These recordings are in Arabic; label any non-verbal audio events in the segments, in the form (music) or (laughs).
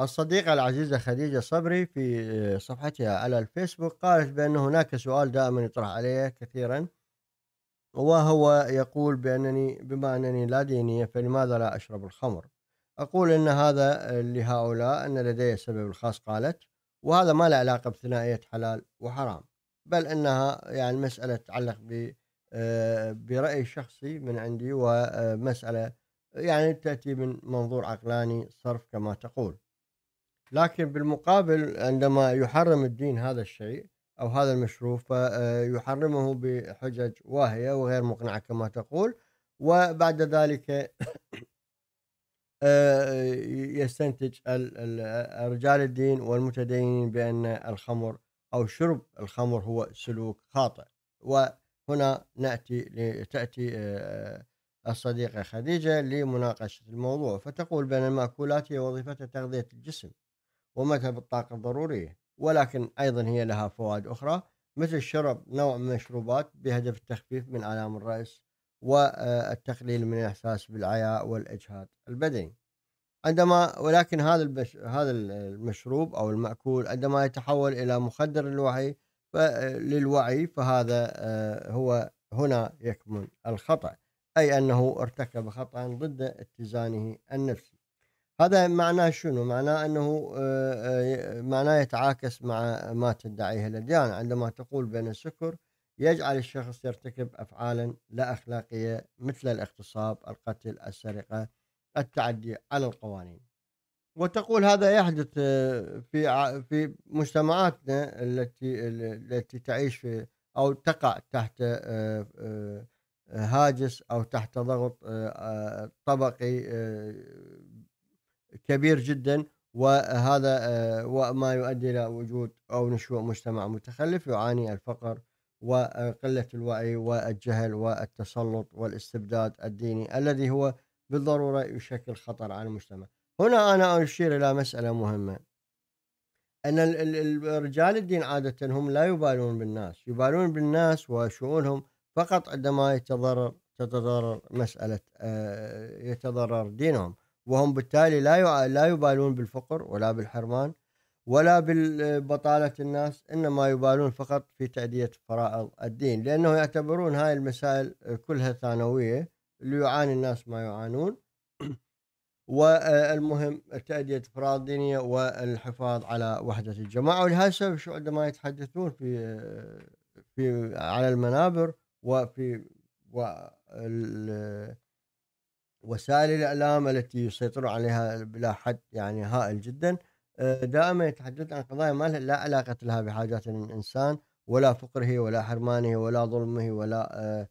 الصديقة العزيزة خديجة صبري في صفحتها على الفيسبوك قالت بأن هناك سؤال دائما يطرح علي كثيرا وهو يقول بأنني بما أنني لا دينية فلماذا لا أشرب الخمر أقول أن هذا لهؤلاء أن لدي سبب الخاص قالت وهذا ما له علاقة بثنائية حلال وحرام بل أنها يعني مسألة تتعلق آه، برأي شخصي من عندي ومسألة يعني تأتي من منظور عقلاني صرف كما تقول لكن بالمقابل عندما يحرم الدين هذا الشيء أو هذا المشروب فيحرمه بحجج واهية وغير مقنعة كما تقول وبعد ذلك آه، يستنتج رجال الدين والمتدينين بأن الخمر أو شرب الخمر هو سلوك خاطئ وهنا نأتي تأتي آه، الصديقة خديجة لمناقشة الموضوع فتقول بأن المأكولات هي وظيفتها تغذية الجسم ومذهب الطاقة الضرورية ولكن أيضا هي لها فوائد أخرى مثل شرب نوع من المشروبات بهدف التخفيف من آلام الرأس والتقليل من الإحساس بالعياء والإجهاد البدني عندما ولكن هذا هذا المشروب أو المأكول عندما يتحول إلى مخدر الوعي للوعي فهذا آه، هو هنا يكمن الخطأ أي أنه ارتكب خطأ ضد اتزانه النفسي هذا معناه شنو؟ معناه انه آه، آه، معناه يتعاكس مع ما تدعيه الاديان عندما تقول بان السكر يجعل الشخص يرتكب افعالا لا اخلاقيه مثل الاغتصاب، القتل، السرقه، التعدي على القوانين. وتقول هذا يحدث آه، في في مجتمعاتنا التي التي تعيش في او تقع تحت هاجس او تحت ضغط طبقي كبير جدا وهذا آه، وما يؤدي الى وجود او نشوء مجتمع متخلف يعاني الفقر وقله الوعي والجهل والتسلط والاستبداد الديني الذي هو بالضروره يشكل خطر على المجتمع. هنا انا اشير الى مساله مهمه ان رجال الدين عاده هم لا يبالون بالناس، يبالون بالناس وشؤونهم فقط عندما يتضرر تتضرر مساله آه، يتضرر دينهم. وهم بالتالي لا لا يبالون بالفقر ولا بالحرمان ولا ببطالة الناس إنما يبالون فقط في تأدية فرائض الدين لأنه يعتبرون هاي المسائل كلها ثانوية ليعاني الناس ما يعانون (clears throat) والمهم تأدية فرائض دينية والحفاظ على وحدة الجماعة ولهذا السبب شو عندما يتحدثون في في على المنابر وفي وسائل الاعلام التي يسيطر عليها بلا حد يعني هائل جدا آه، دائما يتحدث عن قضايا ما لا علاقه لها بحاجات الانسان ولا فقره ولا حرمانه ولا ظلمه ولا آه،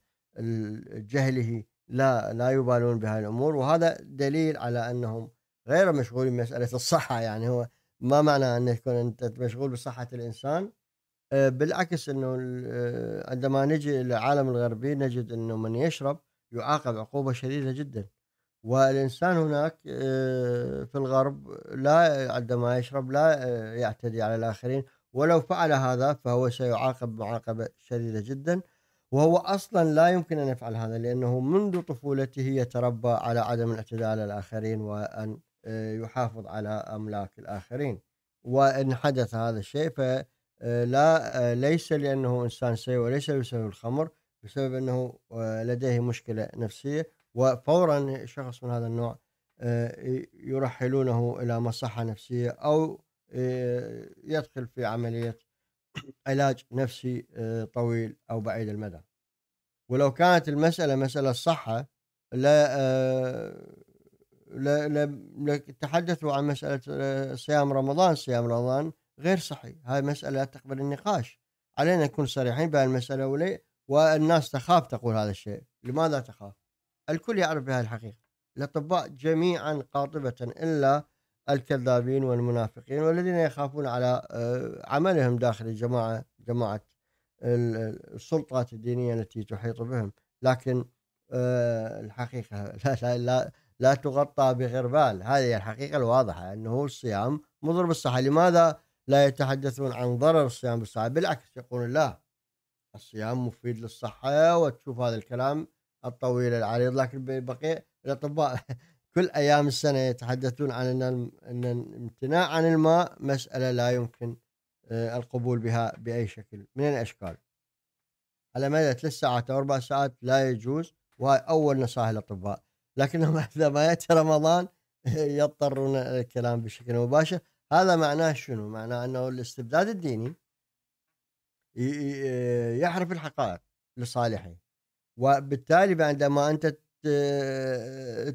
جهله لا لا يبالون بهذه الامور وهذا دليل على انهم غير مشغولين بمساله الصحه يعني هو ما معنى ان تكون انت مشغول بصحه الانسان آه، بالعكس انه عندما نجي الى العالم الغربي نجد انه من يشرب يعاقب عقوبه شديده جدا والإنسان هناك آه، في الغرب لا عندما يشرب لا آه، يعتدي على الآخرين ولو فعل هذا فهو سيعاقب معاقبة شديدة جدا وهو أصلا لا يمكن أن يفعل هذا لأنه منذ طفولته يتربى على عدم الاعتداء على الآخرين وأن آه، يحافظ على أملاك الآخرين وإن حدث هذا الشيء فلا ليس لأنه إنسان سيء وليس بسبب الخمر بسبب أنه لديه مشكلة نفسية وفورا شخص من هذا النوع آه، يرحلونه إلى مصحة نفسية أو آه، يدخل في عملية علاج نفسي آه، طويل أو بعيد المدى ولو كانت المسألة مسألة صحة لا لا, لا تحدثوا عن مسألة صيام رمضان صيام رمضان غير صحي هاي مسألة تقبل النقاش علينا نكون صريحين بهالمسألة والناس تخاف تقول هذا الشيء لماذا تخاف الكل يعرف بهذه الحقيقة الأطباء جميعا قاطبة إلا الكذابين والمنافقين والذين يخافون على آه، عملهم داخل الجماعة جماعة السلطات الدينية التي تحيط بهم لكن آه، الحقيقة (laughs) لا, لا, لا, لا تغطى بغربال هذه الحقيقة الواضحة أنه الصيام مضر بالصحة لماذا لا يتحدثون عن ضرر الصيام بالصحة بالعكس يقول لا الصيام مفيد للصحة وتشوف هذا الكلام الطويل العريض لكن بقي الاطباء (laughs) كل ايام السنه يتحدثون عن ان ان الامتناع عن الماء مساله لا يمكن آه، القبول بها باي شكل من الاشكال على مدى ثلاث ساعات او اربع ساعات لا يجوز وهي اول نصائح الاطباء لكنهم اذا (laughs) ما ياتي رمضان (laughs) يضطرون الكلام بشكل مباشر هذا معناه شنو؟ معناه انه الاستبداد الديني يحرف آه، الحقائق لصالحه وبالتالي عندما انت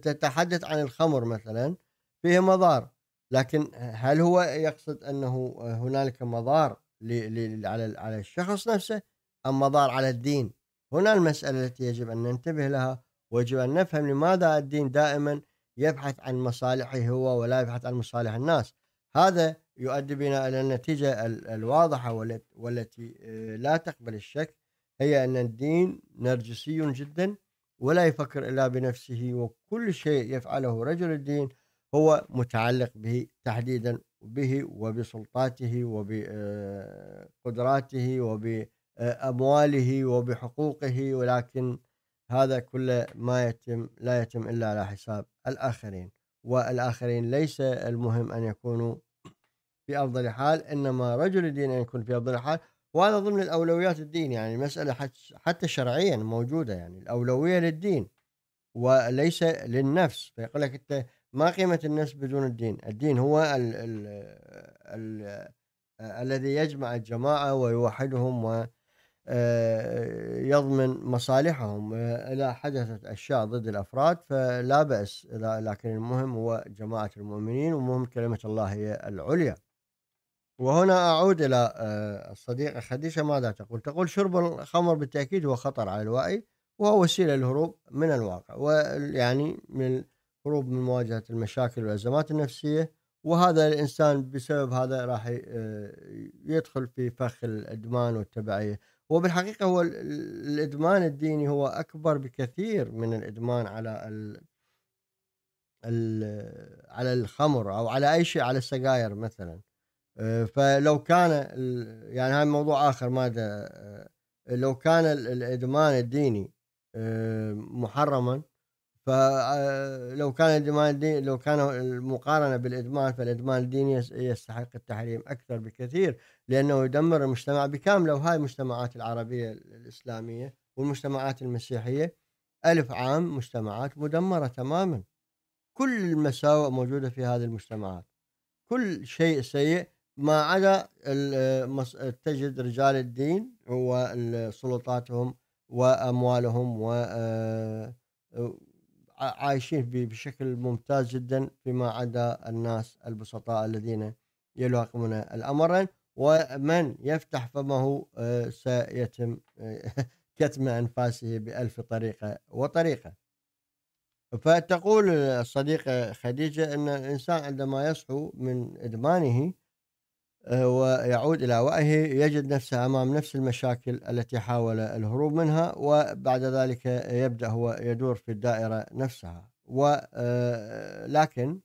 تتحدث عن الخمر مثلا فيه مضار لكن هل هو يقصد انه هنالك مضار على على الشخص نفسه ام مضار على الدين؟ هنا المساله التي يجب ان ننتبه لها ويجب ان نفهم لماذا الدين دائما يبحث عن مصالحه هو ولا يبحث عن مصالح الناس. هذا يؤدي بنا الى النتيجه الواضحه والتي لا تقبل الشك هي أن الدين نرجسي جدا ولا يفكر إلا بنفسه وكل شيء يفعله رجل الدين هو متعلق به تحديدا به وبسلطاته وبقدراته آه، وبأمواله آه، وبحقوقه ولكن هذا كله ما يتم لا يتم إلا على حساب الآخرين والآخرين ليس المهم أن يكونوا في أفضل حال إنما رجل الدين أن يكون في أفضل حال وهذا ضمن الاولويات الدين يعني المساله حتى شرعيا موجوده يعني الاولويه للدين وليس للنفس فيقول لك انت ما قيمه النفس بدون الدين الدين هو الـ الـ الـ آه، الذي يجمع الجماعه ويوحدهم و آه، يضمن مصالحهم آه، إذا حدثت أشياء ضد الأفراد فلا بأس لكن المهم هو جماعة المؤمنين ومهم كلمة الله هي العليا وهنا أعود إلى آه، الصديقة خديجة ماذا تقول تقول شرب الخمر بالتأكيد هو خطر على الوعي وهو وسيلة للهروب من الواقع ويعني من الهروب من مواجهة المشاكل والأزمات النفسية وهذا الإنسان بسبب هذا راح آه، يدخل في فخ الإدمان والتبعية وبالحقيقة هو الإدمان الديني هو أكبر بكثير من الإدمان على ال على الخمر أو على أي شيء على السجاير مثلاً آه، فلو كان يعني هذا موضوع اخر ماذا آه، لو كان الادمان الديني آه، محرما فلو كان الادمان الديني لو كان المقارنه بالادمان فالادمان الديني يستحق التحريم اكثر بكثير لانه يدمر المجتمع بكامله وهاي المجتمعات العربيه الاسلاميه والمجتمعات المسيحيه ألف عام مجتمعات مدمره تماما كل المساوئ موجوده في هذه المجتمعات كل شيء سيء ما عدا تجد رجال الدين وسلطاتهم واموالهم و آه، آه، عايشين بشكل ممتاز جدا فيما عدا الناس البسطاء الذين يلاقمون الامرين ومن يفتح فمه آه، سيتم (laughs) كتم انفاسه بالف طريقه وطريقه. فتقول الصديقه خديجه ان الانسان عندما يصحو من ادمانه ويعود إلى وعيه يجد نفسه أمام نفس المشاكل التي حاول الهروب منها وبعد ذلك يبدأ هو يدور في الدائرة نفسها ولكن آه،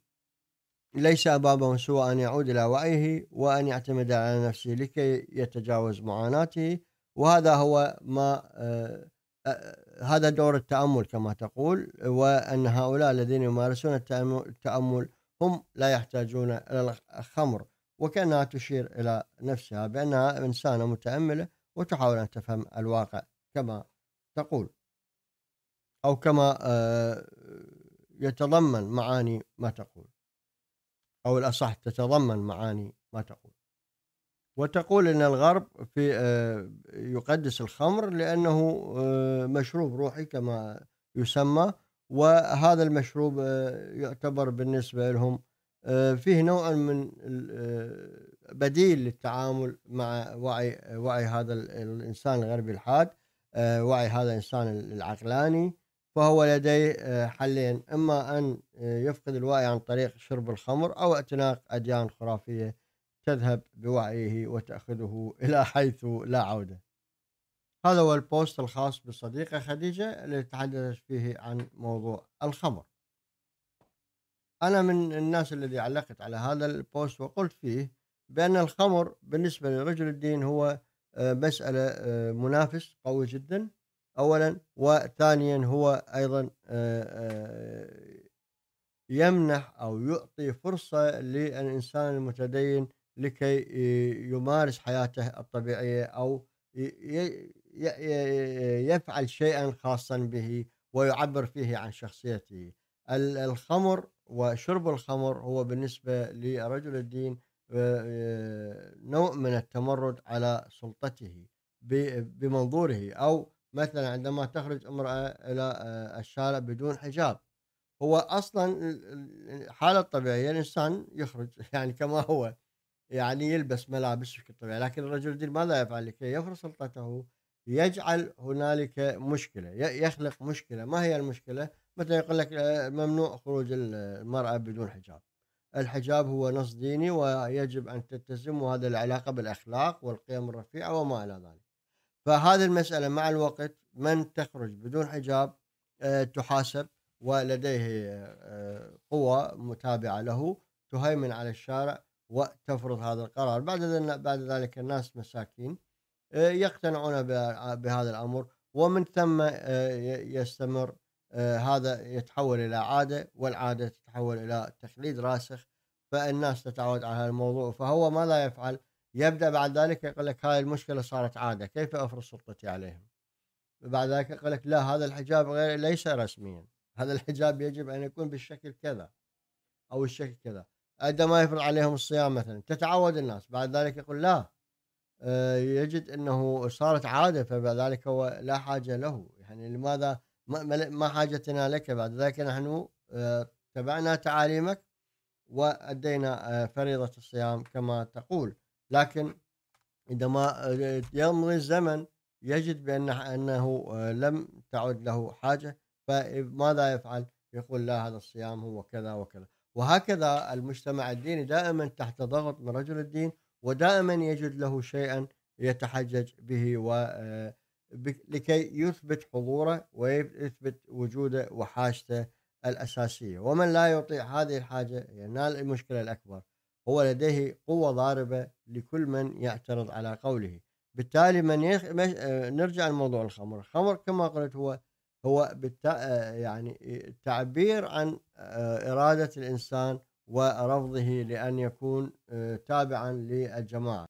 ليس أمامه سوى أن يعود إلى وعيه وأن يعتمد على نفسه لكي يتجاوز معاناته وهذا هو ما آه، آه، هذا دور التأمل كما تقول وأن هؤلاء الذين يمارسون التأمل هم لا يحتاجون إلى الخمر وكأنها تشير إلى نفسها بأنها إنسانة متأملة وتحاول أن تفهم الواقع كما تقول أو كما آه، يتضمن معاني ما تقول أو الأصح تتضمن معاني ما تقول وتقول أن الغرب في آه، يقدس الخمر لأنه آه، مشروب روحي كما يسمى وهذا المشروب يعتبر بالنسبة لهم آه، فيه نوع من آه، بديل للتعامل مع وعي وعي هذا الانسان الغربي الحاد آه، وعي هذا الانسان العقلاني فهو لديه حلين اما ان يفقد الوعي عن طريق شرب الخمر او اعتناق اديان خرافيه تذهب بوعيه وتاخذه (laughs) الى حيث لا عوده. هذا هو البوست الخاص بالصديقه خديجه التي تحدثت فيه عن موضوع الخمر. أنا من الناس الذي علقت على هذا البوست وقلت فيه بأن الخمر بالنسبة لرجل الدين هو آه، مسألة آه، منافس قوي جدا أولا وثانيا هو أيضا آه، يمنح أو يعطي فرصة للإنسان المتدين لكي يمارس حياته الطبيعية أو يفعل شيئا خاصا به ويعبر فيه عن شخصيته الخمر وشرب الخمر هو بالنسبة لرجل الدين آه، آه، نوع من التمرد على سلطته بمنظوره أو مثلا عندما تخرج امرأة إلى آه، الشارع بدون حجاب هو أصلا الحالة الطبيعية الإنسان يخرج (laughs) يعني كما هو يعني يلبس ملابس بشكل طبيعي لكن الرجل الدين ماذا يفعل لكي يفرض سلطته يجعل هنالك مشكلة يخلق مشكلة ما هي المشكلة مثلا يقول لك آه، ممنوع خروج المرأة بدون حجاب الحجاب هو نص ديني ويجب أن تلتزم وهذا العلاقة بالأخلاق والقيم الرفيعة وما إلى ذلك فهذه المسألة مع الوقت من تخرج بدون حجاب آه، تحاسب ولديه آه، قوى متابعة له تهيمن على الشارع وتفرض هذا القرار بعد بعد ذلك الناس مساكين يقتنعون بهذا الأمر ومن ثم يستمر آه، هذا يتحول الى عاده والعاده تتحول الى تقليد راسخ فالناس تتعود على هذا الموضوع فهو ما لا يفعل يبدا بعد ذلك يقول لك هاي المشكله صارت عاده كيف افرض سلطتي عليهم بعد ذلك يقول لك لا هذا الحجاب غير ليس رسميا (laughs) هذا الحجاب يجب ان يكون بالشكل كذا او الشكل كذا عندما ما يفرض عليهم الصيام مثلا تتعود الناس بعد ذلك يقول لا آه، يجد انه صارت عاده فبذلك هو لا حاجه له يعني لماذا ما حاجتنا لك بعد ذلك نحن آه، تبعنا تعاليمك وأدينا آه، فريضة الصيام كما تقول لكن عندما آه، يمضي الزمن يجد بأن أنه لم تعد له حاجة فماذا يفعل يقول لا هذا الصيام هو كذا وكذا وهكذا المجتمع الديني دائما تحت ضغط من رجل الدين ودائما يجد له شيئا يتحجج به و لكي يثبت حضوره ويثبت وجوده وحاجته الأساسية ومن لا يطيع هذه الحاجة ينال يعني المشكلة الأكبر هو لديه قوة ضاربة لكل من يعترض على قوله بالتالي من يخ... مش... نرجع لموضوع الخمر الخمر كما قلت هو هو بالت... يعني تعبير عن آه، إرادة الإنسان ورفضه لأن يكون آه، تابعا للجماعة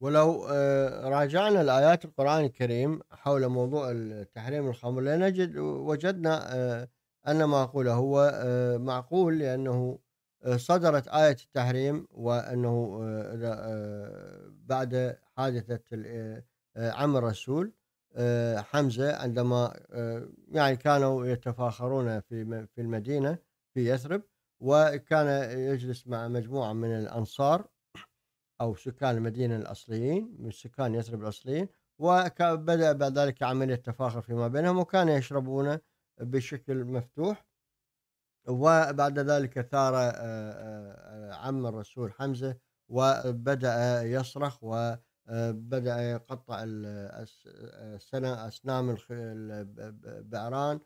ولو آه، راجعنا الآيات القرآن الكريم حول موضوع تحريم الخمر لنجد وجدنا آه، أن ما أقوله هو آه، معقول لأنه صدرت آية التحريم وأنه بعد حادثة عم الرسول حمزة عندما يعني كانوا يتفاخرون في في المدينة في يثرب وكان يجلس مع مجموعة من الأنصار أو سكان المدينة الأصليين من سكان يثرب الأصليين وبدأ بعد ذلك عملية تفاخر فيما بينهم وكانوا يشربون بشكل مفتوح وبعد ذلك ثار آه، آه، عم الرسول حمزة وبدأ يصرخ وبدأ آه، يقطع أسنان البعران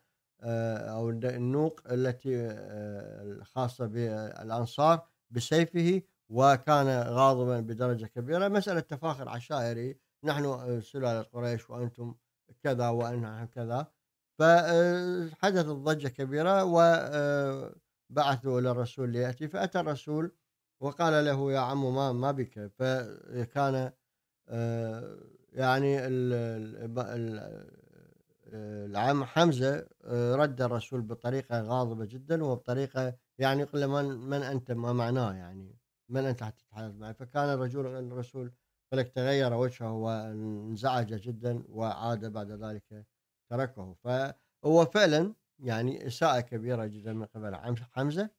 أو النوق التي الخاصه بالأنصار بسيفه وكان غاضبا بدرجه كبيره مساله تفاخر عشائري نحن آه، سلاله قريش وانتم كذا ونحن كذا فحدثت ضجه كبيره وبعثوا آه، الى الرسول لياتي فاتى الرسول وقال له يا عم ما ما بك فكان آه، يعني العم حمزه رد الرسول بطريقه غاضبه جدا وبطريقه يعني قل من من انت ما معناه يعني من انت حتى تتحدث معي فكان الرجل الرسول فلك تغير وجهه وانزعج جدا وعاد بعد ذلك تركه فهو فعلا يعني اساءه كبيره جدا من قبل حمزه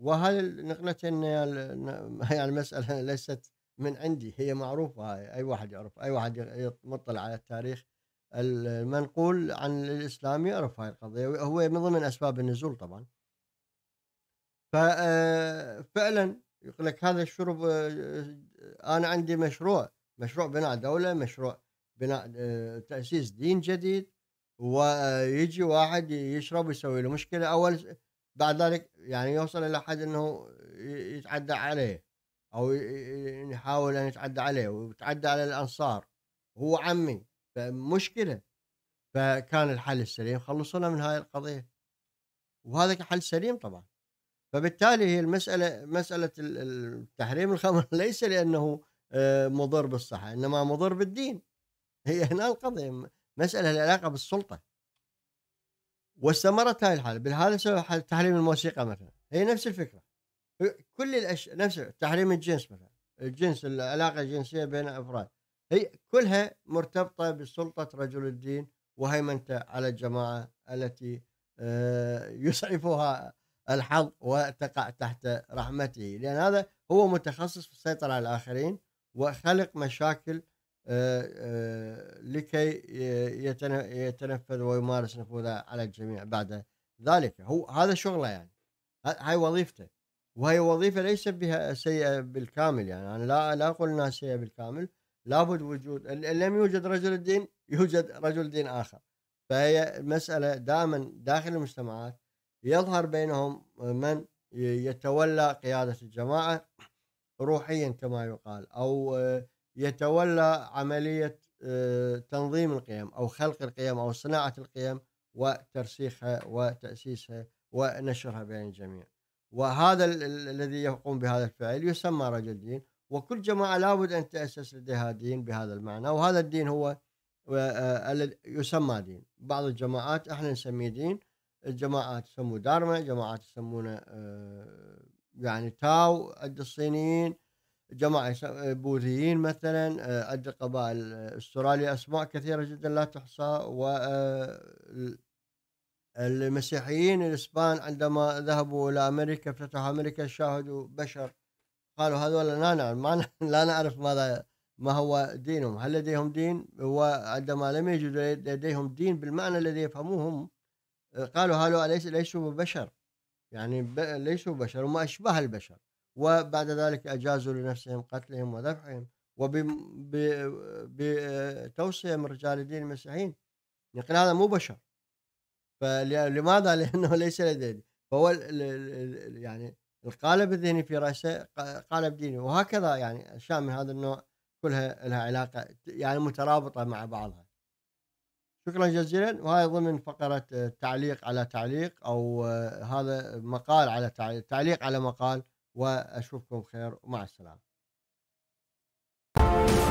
النقله ان يعني, (laughs) يعني المسألة ليست من عندي هي معروفة هاي أي واحد يعرف أي واحد مطلع على التاريخ المنقول عن الإسلام يعرف هاي القضية وهو من ضمن أسباب النزول طبعا ففعلا آه، يقول لك هذا الشرب آه، آه، انا عندي مشروع مشروع بناء دوله مشروع بناء آه، تاسيس دين جديد ويجي واحد يشرب ويسوي له مشكله اول بعد ذلك يعني يوصل الى حد انه يتعدى عليه او يحاول ان يتعدى عليه ويتعدى على الانصار هو عمي فمشكله فكان الحل السليم خلصونا من هاي القضيه وهذا حل سليم طبعا فبالتالي هي المساله مساله تحريم الخمر (laughs) ليس لانه آه، مضر بالصحه انما مضر بالدين هي هنا القضيه مساله العلاقه بالسلطه واستمرت هاي الحاله بالحاله حال تحريم الموسيقى مثلا هي نفس الفكره كل الاشياء نفس تحريم الجنس مثلا الجنس العلاقه الجنسيه بين افراد هي كلها مرتبطه بسلطه رجل الدين وهيمنته على الجماعه التي آه، يسعفها الحظ وتقع تحت رحمته لأن هذا هو متخصص في السيطرة على الآخرين وخلق مشاكل آه، آه، لكي يتنفذ ويمارس نفوذه على الجميع بعد ذلك هو هذا شغله يعني هاي وظيفته وهي وظيفه ليس بها سيئه بالكامل يعني انا لا لا اقول انها سيئه بالكامل لابد وجود ان لم يوجد رجل الدين يوجد رجل دين اخر فهي مساله دائما داخل المجتمعات يظهر بينهم من يتولى قيادة الجماعة روحيا كما يقال أو آه، يتولى عملية آه، تنظيم القيم أو خلق القيم أو صناعة القيم وترسيخها وتأسيسها ونشرها بين الجميع وهذا الذي يقوم بهذا الفعل يسمى رجل دين وكل جماعة لابد أن تأسس لديها دين بهذا المعنى وهذا الدين هو آه، يسمى دين بعض الجماعات احنا نسميه دين الجماعات يسمون دارما جماعات يسمونه آه، يعني تاو عند الصينيين جماعة بوذيين مثلا آه، عند قبائل استراليا أسماء كثيرة جدا لا تحصى و آه، المسيحيين الإسبان عندما ذهبوا إلى أمريكا افتتحوا أمريكا شاهدوا بشر قالوا هذول لا نعلم (laughs) لا نعرف ماذا ما هو دينهم هل لديهم دين وعندما لم يجدوا لديهم دين بالمعنى الذي يفهموه هم قالوا هؤلاء ليش ليسوا بشر يعني ب... ليسوا بشر هم أشباه البشر وبعد ذلك أجازوا لنفسهم قتلهم وذبحهم وبتوصية من رجال الدين المسيحيين يقول هذا مو بشر فلماذا (laughs) لأنه ليس لديه فهو يعني القالب الذهني في رأسه قالب ديني وهكذا يعني أشياء من هذا النوع كلها لها علاقة يعني مترابطة مع بعضها شكرا جزيلا وهاي ضمن فقرة آه، تعليق على تعليق أو آه، هذا مقال على تعليق, تعليق على مقال وأشوفكم خير ومع السلامة